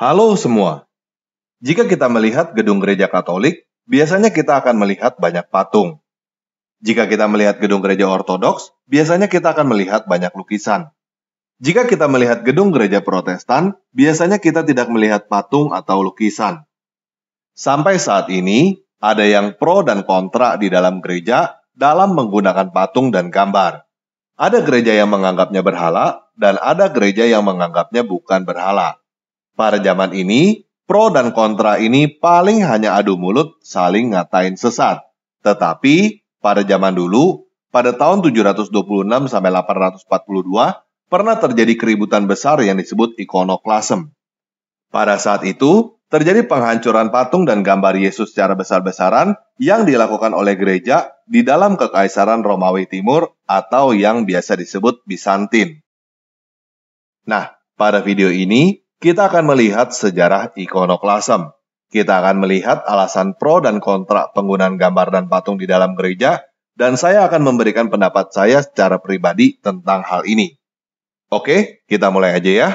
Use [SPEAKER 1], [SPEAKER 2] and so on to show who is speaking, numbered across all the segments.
[SPEAKER 1] Halo semua. Jika kita melihat gedung gereja Katolik, biasanya kita akan melihat banyak patung. Jika kita melihat gedung gereja Ortodoks, biasanya kita akan melihat banyak lukisan. Jika kita melihat gedung gereja Protestan, biasanya kita tidak melihat patung atau lukisan. Sampai saat ini, ada yang pro dan kontra di dalam gereja dalam menggunakan patung dan gambar. Ada gereja yang menganggapnya berhala, dan ada gereja yang menganggapnya bukan berhala. Pada zaman ini, pro dan kontra ini paling hanya adu mulut saling ngatain sesat. Tetapi, pada zaman dulu, pada tahun 726 842, pernah terjadi keributan besar yang disebut ikonoklasem. Pada saat itu, terjadi penghancuran patung dan gambar Yesus secara besar-besaran yang dilakukan oleh gereja di dalam Kekaisaran Romawi Timur atau yang biasa disebut Bizantin. Nah, pada video ini, kita akan melihat sejarah ikonoklasem. Kita akan melihat alasan pro dan kontra penggunaan gambar dan patung di dalam gereja, dan saya akan memberikan pendapat saya secara pribadi tentang hal ini. Oke, kita mulai aja ya.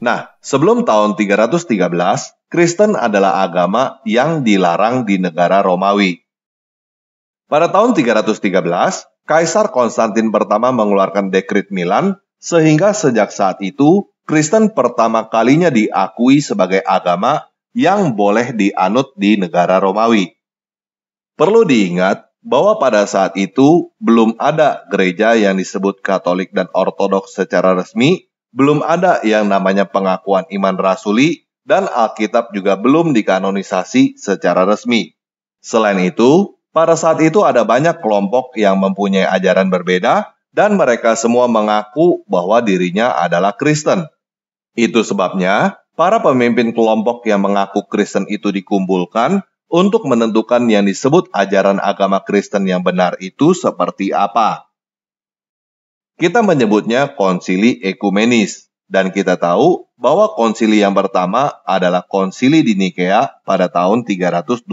[SPEAKER 1] Nah, sebelum tahun 313, Kristen adalah agama yang dilarang di negara Romawi. Pada tahun 313, Kaisar Konstantin pertama mengeluarkan dekrit Milan, sehingga sejak saat itu, Kristen pertama kalinya diakui sebagai agama yang boleh dianut di negara Romawi. Perlu diingat bahwa pada saat itu belum ada gereja yang disebut Katolik dan Ortodoks secara resmi belum ada yang namanya pengakuan iman rasuli dan Alkitab juga belum dikanonisasi secara resmi. Selain itu, pada saat itu ada banyak kelompok yang mempunyai ajaran berbeda dan mereka semua mengaku bahwa dirinya adalah Kristen. Itu sebabnya para pemimpin kelompok yang mengaku Kristen itu dikumpulkan untuk menentukan yang disebut ajaran agama Kristen yang benar itu seperti apa. Kita menyebutnya konsili ekumenis, dan kita tahu bahwa konsili yang pertama adalah konsili di Nikea pada tahun 325.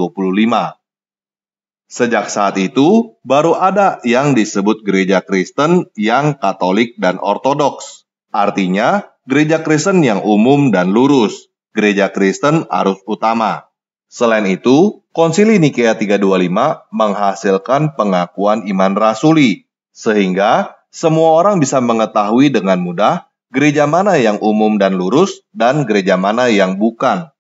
[SPEAKER 1] Sejak saat itu, baru ada yang disebut gereja Kristen yang Katolik dan Ortodoks. Artinya, gereja Kristen yang umum dan lurus, gereja Kristen arus utama. Selain itu, konsili Nikea 325 menghasilkan pengakuan iman rasuli, sehingga semua orang bisa mengetahui dengan mudah gereja mana yang umum dan lurus dan gereja mana yang bukan.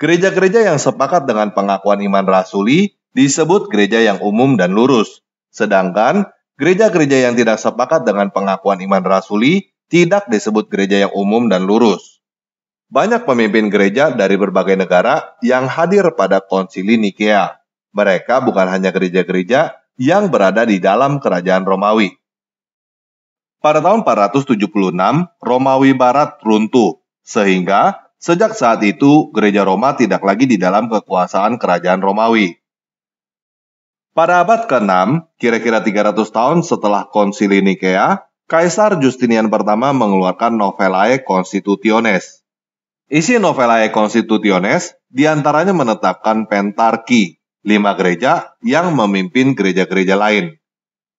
[SPEAKER 1] Gereja-gereja yang sepakat dengan pengakuan iman rasuli disebut gereja yang umum dan lurus, sedangkan gereja-gereja yang tidak sepakat dengan pengakuan iman rasuli tidak disebut gereja yang umum dan lurus. Banyak pemimpin gereja dari berbagai negara yang hadir pada konsili Nikea. Mereka bukan hanya gereja-gereja yang berada di dalam kerajaan Romawi, pada tahun 476, Romawi Barat runtuh, sehingga sejak saat itu gereja Roma tidak lagi di dalam kekuasaan kerajaan Romawi. Pada abad ke-6, kira-kira 300 tahun setelah konsili Nikea, Kaisar Justinian pertama mengeluarkan Novelae Constitutiones. Isi Novelae Constitutiones diantaranya menetapkan pentarki, lima gereja yang memimpin gereja-gereja lain.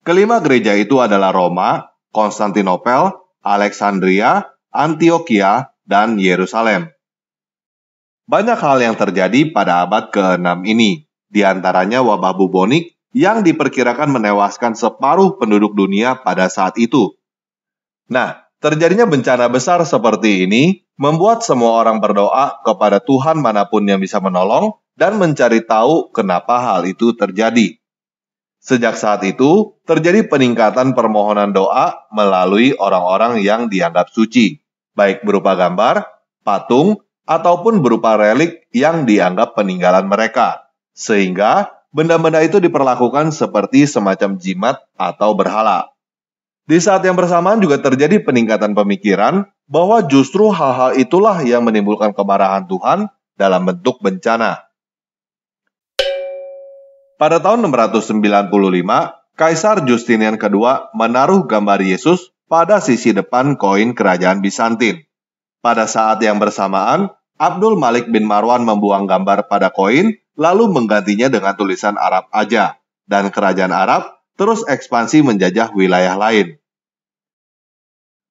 [SPEAKER 1] Kelima gereja itu adalah Roma, Konstantinopel, Alexandria, Antioquia, dan Yerusalem. Banyak hal yang terjadi pada abad ke-6 ini, diantaranya wabah bubonik yang diperkirakan menewaskan separuh penduduk dunia pada saat itu. Nah, terjadinya bencana besar seperti ini membuat semua orang berdoa kepada Tuhan manapun yang bisa menolong dan mencari tahu kenapa hal itu terjadi. Sejak saat itu, terjadi peningkatan permohonan doa melalui orang-orang yang dianggap suci, baik berupa gambar, patung, ataupun berupa relik yang dianggap peninggalan mereka, sehingga benda-benda itu diperlakukan seperti semacam jimat atau berhala. Di saat yang bersamaan juga terjadi peningkatan pemikiran bahwa justru hal-hal itulah yang menimbulkan kemarahan Tuhan dalam bentuk bencana. Pada tahun 695, Kaisar Justinian II menaruh gambar Yesus pada sisi depan koin kerajaan Bizantin. Pada saat yang bersamaan, Abdul Malik bin Marwan membuang gambar pada koin lalu menggantinya dengan tulisan Arab aja dan kerajaan Arab terus ekspansi menjajah wilayah lain.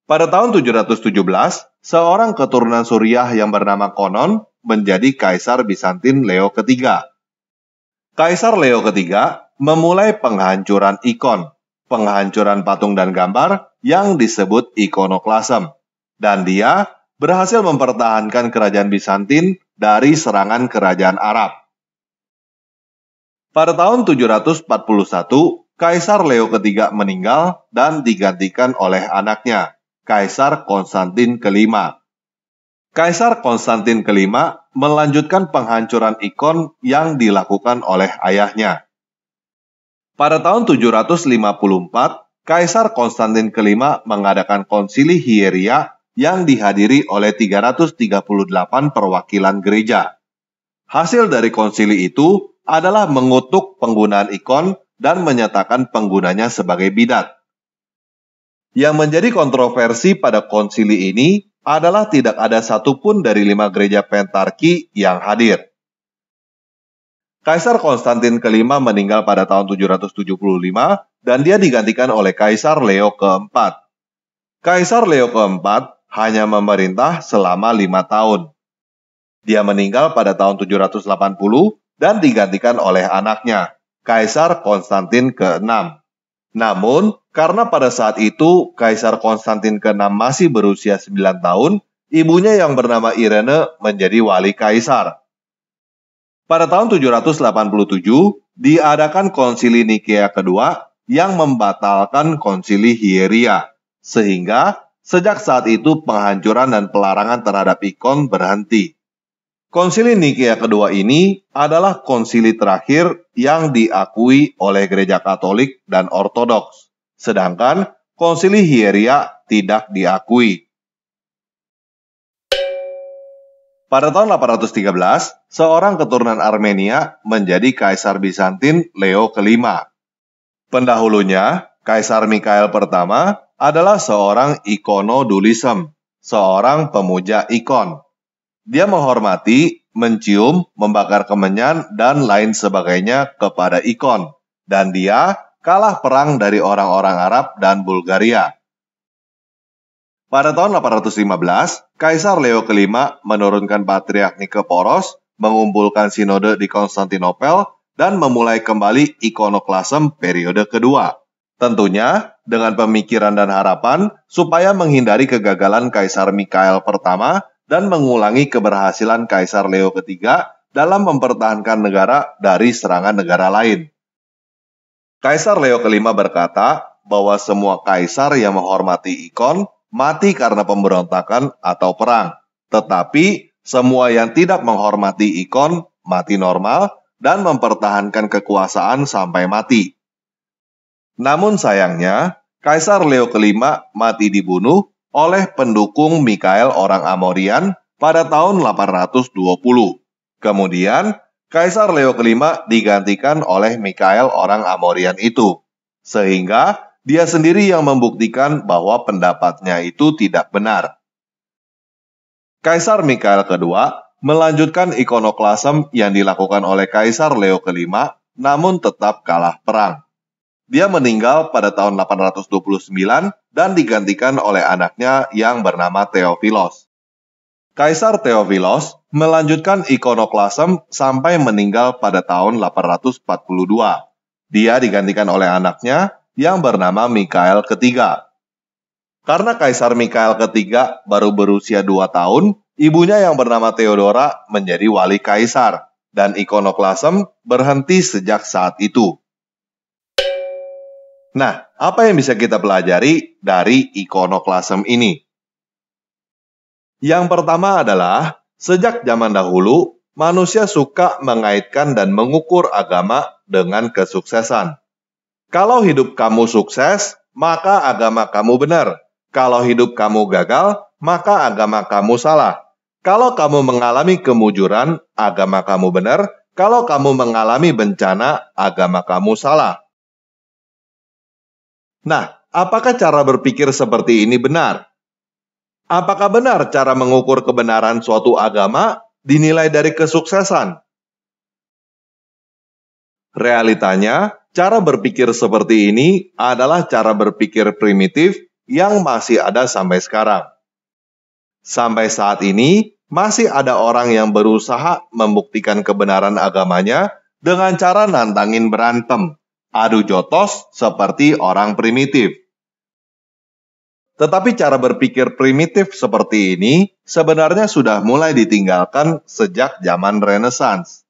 [SPEAKER 1] Pada tahun 717, seorang keturunan Suriah yang bernama Konon menjadi Kaisar Bizantin Leo III. Kaisar Leo ketiga memulai penghancuran ikon, penghancuran patung dan gambar yang disebut ikonoklasem. Dan dia berhasil mempertahankan kerajaan Bizantin dari serangan kerajaan Arab. Pada tahun 741, Kaisar Leo ketiga meninggal dan digantikan oleh anaknya, Kaisar Konstantin kelima. Kaisar Konstantin kelima melanjutkan penghancuran ikon yang dilakukan oleh ayahnya. Pada tahun 754, Kaisar Konstantin kelima mengadakan konsili Hieria yang dihadiri oleh 338 perwakilan gereja. Hasil dari konsili itu adalah mengutuk penggunaan ikon dan menyatakan penggunanya sebagai bidat. Yang menjadi kontroversi pada konsili ini adalah tidak ada satupun dari lima gereja Pentarki yang hadir. Kaisar Konstantin kelima meninggal pada tahun 775 dan dia digantikan oleh Kaisar Leo keempat. Kaisar Leo keempat hanya memerintah selama lima tahun. Dia meninggal pada tahun 780 dan digantikan oleh anaknya, Kaisar Konstantin ke-6. Namun, karena pada saat itu Kaisar Konstantin ke masih berusia 9 tahun, ibunya yang bernama Irene menjadi wali kaisar. Pada tahun 787, diadakan konsili Nikea kedua yang membatalkan konsili Hieria, sehingga sejak saat itu penghancuran dan pelarangan terhadap ikon berhenti. Konsili Nikea kedua ini adalah konsili terakhir yang diakui oleh gereja Katolik dan Ortodoks, sedangkan konsili Hieria tidak diakui. Pada tahun 813, seorang keturunan Armenia menjadi Kaisar Bizantin Leo kelima. Pendahulunya, Kaisar Mikael pertama adalah seorang ikonodulism, seorang pemuja ikon dia menghormati, mencium, membakar kemenyan, dan lain sebagainya kepada ikon. Dan dia kalah perang dari orang-orang Arab dan Bulgaria. Pada tahun 815, Kaisar Leo V menurunkan Patriark Nikeporos, mengumpulkan sinode di Konstantinopel, dan memulai kembali ikonoklasem periode kedua. Tentunya dengan pemikiran dan harapan supaya menghindari kegagalan Kaisar Mikael pertama dan mengulangi keberhasilan Kaisar Leo ketiga dalam mempertahankan negara dari serangan negara lain. Kaisar Leo kelima berkata bahwa semua kaisar yang menghormati ikon mati karena pemberontakan atau perang, tetapi semua yang tidak menghormati ikon mati normal dan mempertahankan kekuasaan sampai mati. Namun sayangnya, Kaisar Leo kelima mati dibunuh oleh pendukung Mikael orang Amorian pada tahun 820. Kemudian, Kaisar Leo kelima digantikan oleh Mikael orang Amorian itu. Sehingga, dia sendiri yang membuktikan bahwa pendapatnya itu tidak benar. Kaisar Mikael II melanjutkan ikonoklasem yang dilakukan oleh Kaisar Leo V, namun tetap kalah perang. Dia meninggal pada tahun 829 dan digantikan oleh anaknya yang bernama Theophilos. Kaisar Theophilos melanjutkan ikonoklasem sampai meninggal pada tahun 842. Dia digantikan oleh anaknya yang bernama Mikael III. Karena Kaisar Mikael III baru berusia dua tahun, ibunya yang bernama Theodora menjadi wali kaisar, dan ikonoklasem berhenti sejak saat itu. Nah, apa yang bisa kita pelajari dari ikonoklasem ini? Yang pertama adalah, sejak zaman dahulu, manusia suka mengaitkan dan mengukur agama dengan kesuksesan. Kalau hidup kamu sukses, maka agama kamu benar. Kalau hidup kamu gagal, maka agama kamu salah. Kalau kamu mengalami kemujuran, agama kamu benar. Kalau kamu mengalami bencana, agama kamu salah. Nah, apakah cara berpikir seperti ini benar? Apakah benar cara mengukur kebenaran suatu agama dinilai dari kesuksesan? Realitanya, cara berpikir seperti ini adalah cara berpikir primitif yang masih ada sampai sekarang. Sampai saat ini, masih ada orang yang berusaha membuktikan kebenaran agamanya dengan cara nantangin berantem adu jotos seperti orang primitif. Tetapi cara berpikir primitif seperti ini sebenarnya sudah mulai ditinggalkan sejak zaman Renaissance.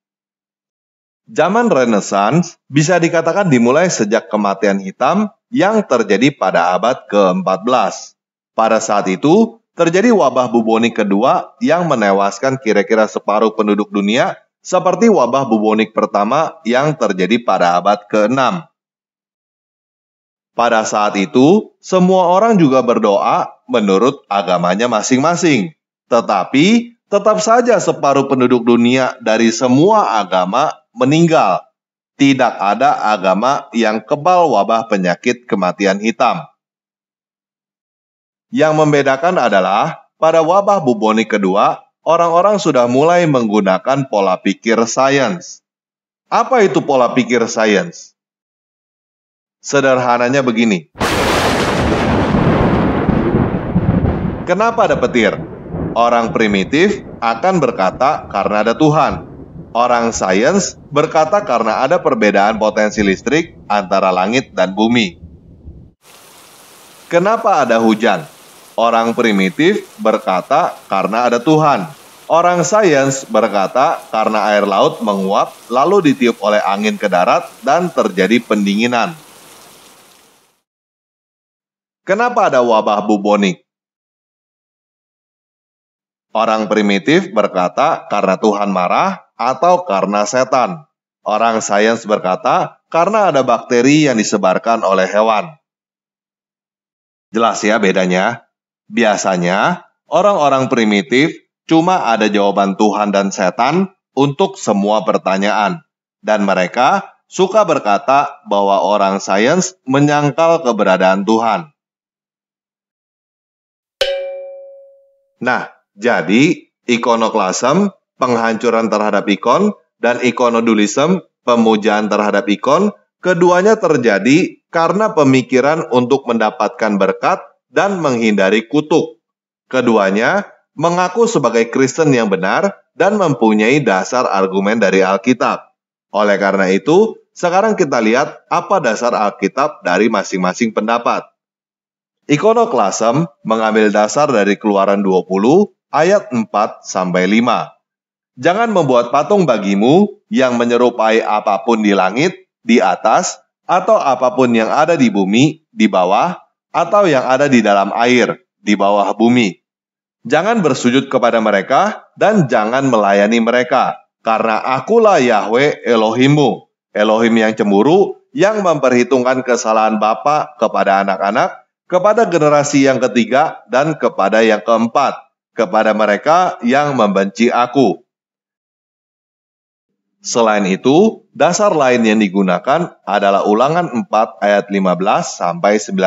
[SPEAKER 1] Zaman Renaissance bisa dikatakan dimulai sejak kematian hitam yang terjadi pada abad ke-14. Pada saat itu, terjadi wabah bubonik kedua yang menewaskan kira-kira separuh penduduk dunia seperti wabah bubonik pertama yang terjadi pada abad ke-6. Pada saat itu, semua orang juga berdoa menurut agamanya masing-masing. Tetapi, tetap saja separuh penduduk dunia dari semua agama meninggal. Tidak ada agama yang kebal wabah penyakit kematian hitam. Yang membedakan adalah pada wabah bubonik kedua, orang-orang sudah mulai menggunakan pola pikir sains. Apa itu pola pikir sains? Sederhananya begini. Kenapa ada petir? Orang primitif akan berkata karena ada Tuhan. Orang sains berkata karena ada perbedaan potensi listrik antara langit dan bumi. Kenapa ada hujan? Orang primitif berkata karena ada Tuhan. Orang sains berkata karena air laut menguap lalu ditiup oleh angin ke darat dan terjadi pendinginan. Kenapa ada wabah bubonik? Orang primitif berkata karena Tuhan marah atau karena setan. Orang sains berkata karena ada bakteri yang disebarkan oleh hewan. Jelas ya bedanya. Biasanya, orang-orang primitif cuma ada jawaban Tuhan dan setan untuk semua pertanyaan. Dan mereka suka berkata bahwa orang sains menyangkal keberadaan Tuhan. Nah, jadi ikonoklasem, penghancuran terhadap ikon, dan ikonodulism, pemujaan terhadap ikon, keduanya terjadi karena pemikiran untuk mendapatkan berkat dan menghindari kutuk. Keduanya mengaku sebagai Kristen yang benar dan mempunyai dasar argumen dari Alkitab. Oleh karena itu, sekarang kita lihat apa dasar Alkitab dari masing-masing pendapat. Ikonoklasem mengambil dasar dari Keluaran 20 ayat 4 sampai 5. Jangan membuat patung bagimu yang menyerupai apapun di langit, di atas, atau apapun yang ada di bumi, di bawah, atau yang ada di dalam air, di bawah bumi. Jangan bersujud kepada mereka dan jangan melayani mereka, karena akulah Yahweh Elohimu, Elohim yang cemburu, yang memperhitungkan kesalahan bapa kepada anak-anak, kepada generasi yang ketiga dan kepada yang keempat, kepada mereka yang membenci aku, Selain itu, dasar lain yang digunakan adalah ulangan 4 ayat 15 sampai 19.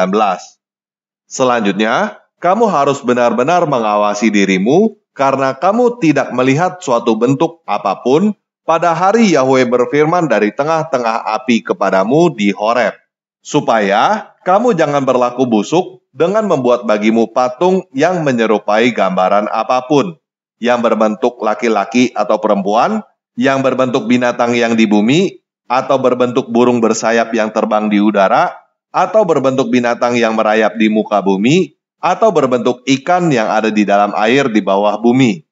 [SPEAKER 1] Selanjutnya, kamu harus benar-benar mengawasi dirimu karena kamu tidak melihat suatu bentuk apapun pada hari Yahweh berfirman dari tengah-tengah api kepadamu di Horeb, supaya kamu jangan berlaku busuk dengan membuat bagimu patung yang menyerupai gambaran apapun, yang berbentuk laki-laki atau perempuan, yang berbentuk binatang yang di bumi, atau berbentuk burung bersayap yang terbang di udara, atau berbentuk binatang yang merayap di muka bumi, atau berbentuk ikan yang ada di dalam air di bawah bumi.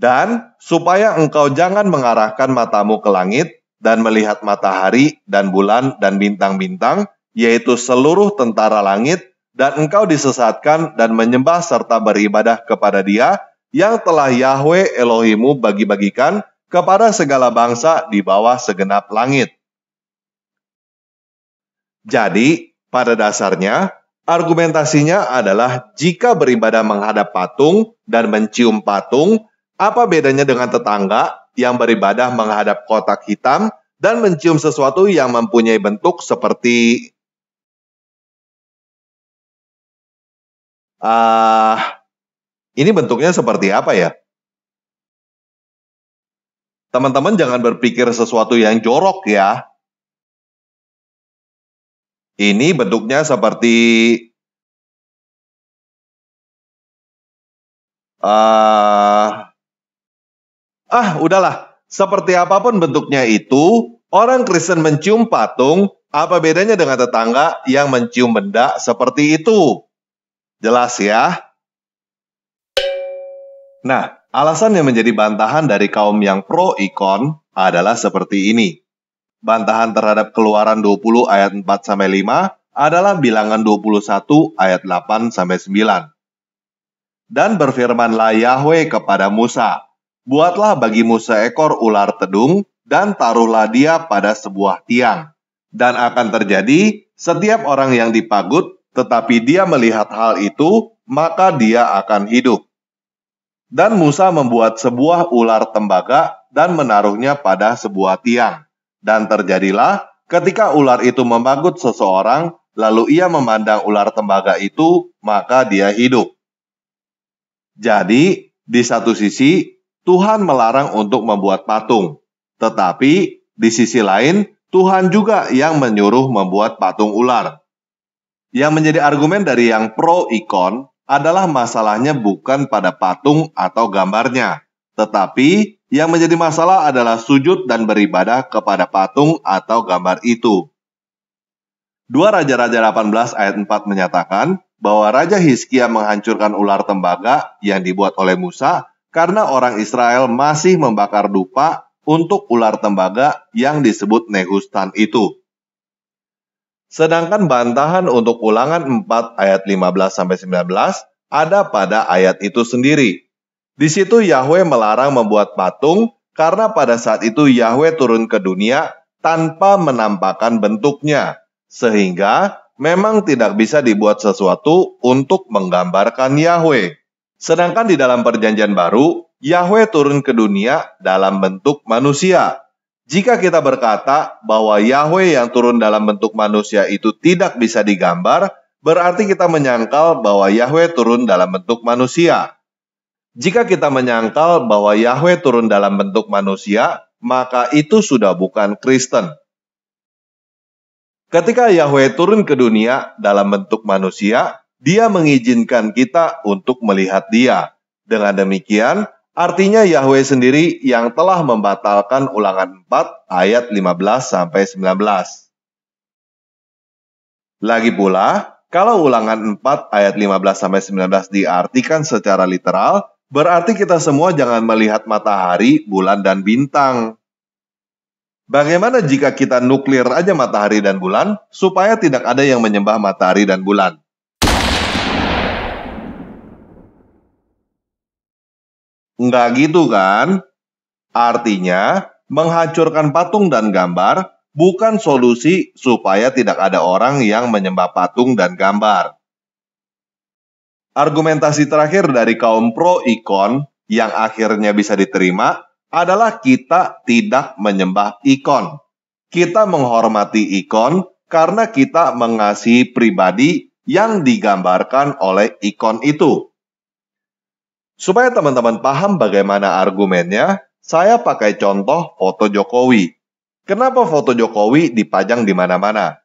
[SPEAKER 1] Dan supaya engkau jangan mengarahkan matamu ke langit dan melihat matahari dan bulan dan bintang-bintang, yaitu seluruh tentara langit, dan engkau disesatkan dan menyembah serta beribadah kepada Dia yang telah Yahweh Elohimu bagi-bagikan kepada segala bangsa di bawah segenap langit. Jadi, pada dasarnya, argumentasinya adalah jika beribadah menghadap patung dan mencium patung, apa bedanya dengan tetangga yang beribadah menghadap kotak hitam dan mencium sesuatu yang mempunyai bentuk seperti uh, ini bentuknya seperti apa ya? teman-teman jangan berpikir sesuatu yang jorok ya. Ini bentuknya seperti uh, ah udahlah, seperti apapun bentuknya itu, orang Kristen mencium patung, apa bedanya dengan tetangga yang mencium benda seperti itu? Jelas ya? Nah, Alasan yang menjadi bantahan dari kaum yang pro ikon adalah seperti ini. Bantahan terhadap keluaran 20 ayat 4 5 adalah bilangan 21 ayat 8 9. Dan berfirmanlah Yahweh kepada Musa, "Buatlah bagi Musa ekor ular tedung dan taruhlah dia pada sebuah tiang. Dan akan terjadi setiap orang yang dipagut, tetapi dia melihat hal itu, maka dia akan hidup." Dan Musa membuat sebuah ular tembaga dan menaruhnya pada sebuah tiang. Dan terjadilah ketika ular itu memanggut seseorang, lalu ia memandang ular tembaga itu, maka dia hidup. Jadi, di satu sisi, Tuhan melarang untuk membuat patung. Tetapi, di sisi lain, Tuhan juga yang menyuruh membuat patung ular. Yang menjadi argumen dari yang pro ikon adalah masalahnya bukan pada patung atau gambarnya, tetapi yang menjadi masalah adalah sujud dan beribadah kepada patung atau gambar itu. Dua Raja-Raja 18 ayat 4 menyatakan bahwa Raja Hizkia menghancurkan ular tembaga yang dibuat oleh Musa karena orang Israel masih membakar dupa untuk ular tembaga yang disebut Nehustan itu. Sedangkan bantahan untuk ulangan 4 ayat 15 sampai 19 ada pada ayat itu sendiri. Di situ Yahweh melarang membuat patung karena pada saat itu Yahweh turun ke dunia tanpa menampakkan bentuknya, sehingga memang tidak bisa dibuat sesuatu untuk menggambarkan Yahweh. Sedangkan di dalam Perjanjian Baru, Yahweh turun ke dunia dalam bentuk manusia, jika kita berkata bahwa Yahweh yang turun dalam bentuk manusia itu tidak bisa digambar, berarti kita menyangkal bahwa Yahweh turun dalam bentuk manusia. Jika kita menyangkal bahwa Yahweh turun dalam bentuk manusia, maka itu sudah bukan Kristen. Ketika Yahweh turun ke dunia dalam bentuk manusia, Dia mengizinkan kita untuk melihat Dia. Dengan demikian, Artinya Yahweh sendiri yang telah membatalkan ulangan 4 ayat 15 sampai 19. Lagi pula, kalau ulangan 4 ayat 15 sampai 19 diartikan secara literal, berarti kita semua jangan melihat matahari, bulan, dan bintang. Bagaimana jika kita nuklir aja matahari dan bulan supaya tidak ada yang menyembah matahari dan bulan? Nggak gitu kan? Artinya, menghancurkan patung dan gambar bukan solusi supaya tidak ada orang yang menyembah patung dan gambar. Argumentasi terakhir dari kaum pro ikon yang akhirnya bisa diterima adalah kita tidak menyembah ikon. Kita menghormati ikon karena kita mengasihi pribadi yang digambarkan oleh ikon itu. Supaya teman-teman paham bagaimana argumennya, saya pakai contoh foto Jokowi. Kenapa foto Jokowi dipajang di mana-mana?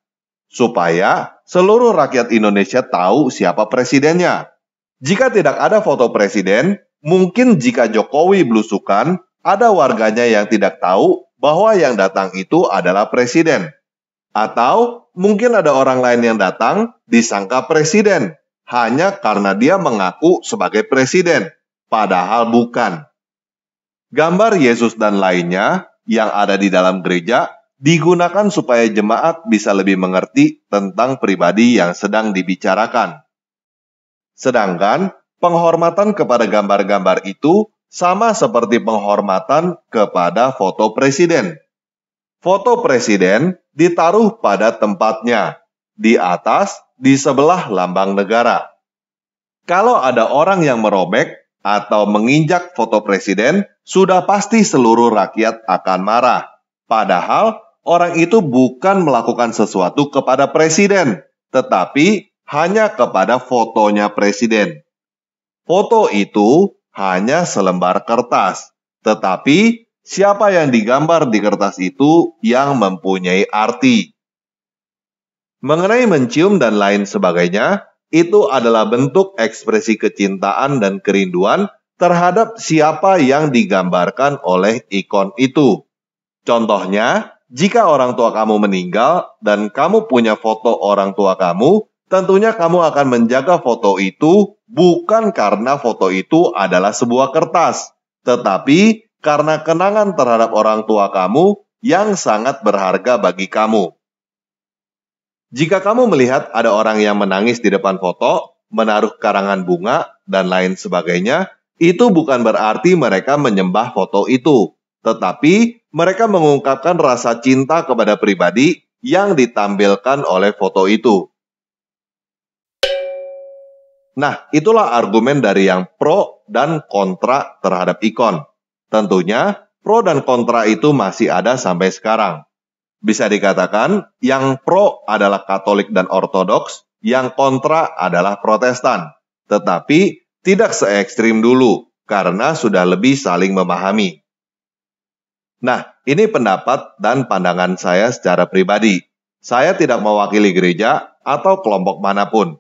[SPEAKER 1] Supaya seluruh rakyat Indonesia tahu siapa presidennya. Jika tidak ada foto presiden, mungkin jika Jokowi belusukan, ada warganya yang tidak tahu bahwa yang datang itu adalah presiden. Atau mungkin ada orang lain yang datang disangka presiden, hanya karena dia mengaku sebagai presiden padahal bukan. Gambar Yesus dan lainnya yang ada di dalam gereja digunakan supaya jemaat bisa lebih mengerti tentang pribadi yang sedang dibicarakan. Sedangkan penghormatan kepada gambar-gambar itu sama seperti penghormatan kepada foto presiden. Foto presiden ditaruh pada tempatnya, di atas, di sebelah lambang negara. Kalau ada orang yang merobek, atau menginjak foto presiden, sudah pasti seluruh rakyat akan marah. Padahal orang itu bukan melakukan sesuatu kepada presiden, tetapi hanya kepada fotonya presiden. Foto itu hanya selembar kertas, tetapi siapa yang digambar di kertas itu yang mempunyai arti. Mengenai mencium dan lain sebagainya, itu adalah bentuk ekspresi kecintaan dan kerinduan terhadap siapa yang digambarkan oleh ikon itu. Contohnya, jika orang tua kamu meninggal dan kamu punya foto orang tua kamu, tentunya kamu akan menjaga foto itu bukan karena foto itu adalah sebuah kertas, tetapi karena kenangan terhadap orang tua kamu yang sangat berharga bagi kamu. Jika kamu melihat ada orang yang menangis di depan foto, menaruh karangan bunga, dan lain sebagainya, itu bukan berarti mereka menyembah foto itu, tetapi mereka mengungkapkan rasa cinta kepada pribadi yang ditampilkan oleh foto itu. Nah, itulah argumen dari yang pro dan kontra terhadap ikon. Tentunya, pro dan kontra itu masih ada sampai sekarang. Bisa dikatakan yang pro adalah Katolik dan Ortodoks, yang kontra adalah Protestan. Tetapi tidak se ekstrim dulu, karena sudah lebih saling memahami. Nah, ini pendapat dan pandangan saya secara pribadi. Saya tidak mewakili gereja atau kelompok manapun.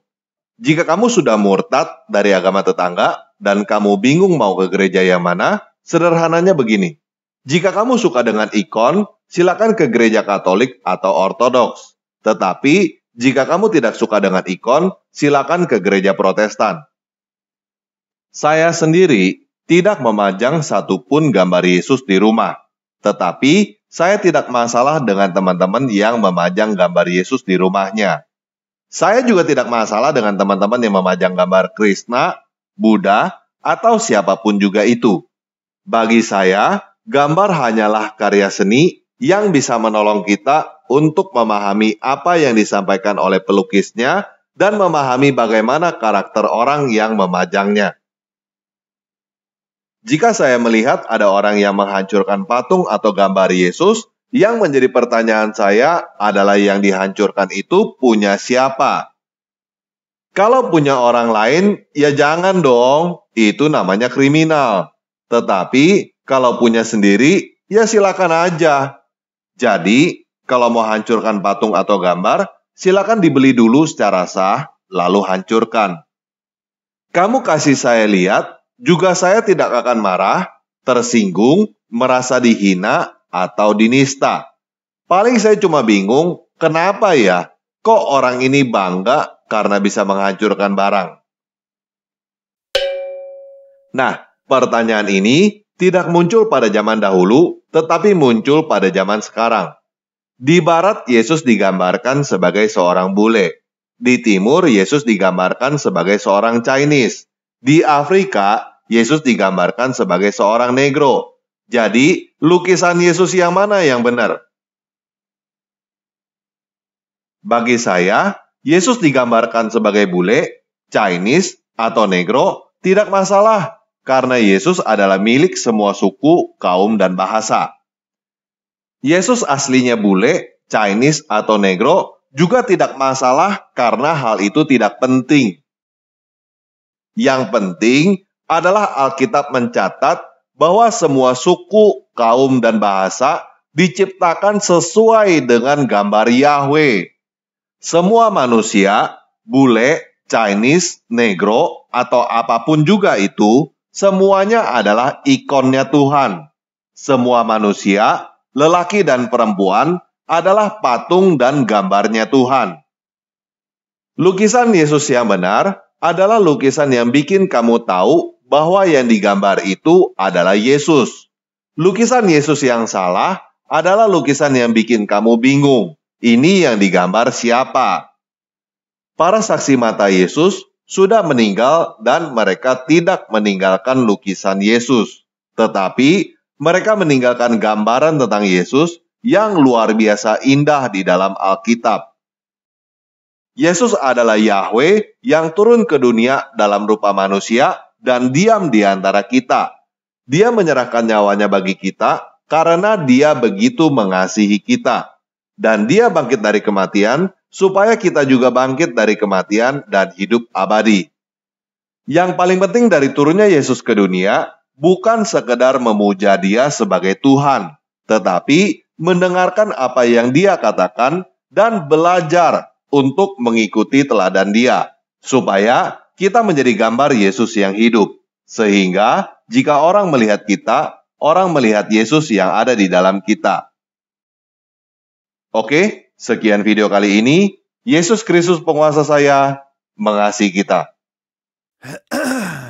[SPEAKER 1] Jika kamu sudah murtad dari agama tetangga dan kamu bingung mau ke gereja yang mana, sederhananya begini. Jika kamu suka dengan ikon, silakan ke gereja Katolik atau Ortodoks. Tetapi, jika kamu tidak suka dengan ikon, silakan ke gereja Protestan. Saya sendiri tidak memajang satupun gambar Yesus di rumah, tetapi saya tidak masalah dengan teman-teman yang memajang gambar Yesus di rumahnya. Saya juga tidak masalah dengan teman-teman yang memajang gambar Krishna, Buddha, atau siapapun juga itu. Bagi saya, gambar hanyalah karya seni yang bisa menolong kita untuk memahami apa yang disampaikan oleh pelukisnya dan memahami bagaimana karakter orang yang memajangnya. Jika saya melihat ada orang yang menghancurkan patung atau gambar Yesus, yang menjadi pertanyaan saya adalah yang dihancurkan itu punya siapa? Kalau punya orang lain, ya jangan dong, itu namanya kriminal. Tetapi kalau punya sendiri, ya silakan aja. Jadi, kalau mau hancurkan patung atau gambar, silakan dibeli dulu secara sah, lalu hancurkan. Kamu kasih saya lihat, juga saya tidak akan marah, tersinggung, merasa dihina, atau dinista. Paling saya cuma bingung, kenapa ya? Kok orang ini bangga karena bisa menghancurkan barang? Nah, pertanyaan ini tidak muncul pada zaman dahulu, tetapi muncul pada zaman sekarang. Di barat, Yesus digambarkan sebagai seorang bule. Di timur, Yesus digambarkan sebagai seorang Chinese. Di Afrika, Yesus digambarkan sebagai seorang negro. Jadi, lukisan Yesus yang mana yang benar? Bagi saya, Yesus digambarkan sebagai bule, Chinese, atau negro, tidak masalah karena Yesus adalah milik semua suku, kaum, dan bahasa. Yesus aslinya bule, Chinese, atau negro juga tidak masalah karena hal itu tidak penting. Yang penting adalah Alkitab mencatat bahwa semua suku, kaum, dan bahasa diciptakan sesuai dengan gambar Yahweh. Semua manusia, bule, Chinese, negro, atau apapun juga itu, Semuanya adalah ikonnya Tuhan. Semua manusia, lelaki dan perempuan, adalah patung dan gambarnya Tuhan. Lukisan Yesus yang benar adalah lukisan yang bikin kamu tahu bahwa yang digambar itu adalah Yesus. Lukisan Yesus yang salah adalah lukisan yang bikin kamu bingung. Ini yang digambar siapa? Para saksi mata Yesus sudah meninggal dan mereka tidak meninggalkan lukisan Yesus, tetapi mereka meninggalkan gambaran tentang Yesus yang luar biasa indah di dalam Alkitab. Yesus adalah Yahweh yang turun ke dunia dalam rupa manusia dan diam di antara kita. Dia menyerahkan nyawanya bagi kita karena dia begitu mengasihi kita. Dan dia bangkit dari kematian supaya kita juga bangkit dari kematian dan hidup abadi. Yang paling penting dari turunnya Yesus ke dunia bukan sekedar memuja dia sebagai Tuhan, tetapi mendengarkan apa yang dia katakan dan belajar untuk mengikuti teladan dia, supaya kita menjadi gambar Yesus yang hidup. Sehingga jika orang melihat kita, orang melihat Yesus yang ada di dalam kita. Oke, Sekian video kali ini. Yesus Kristus penguasa saya mengasihi kita.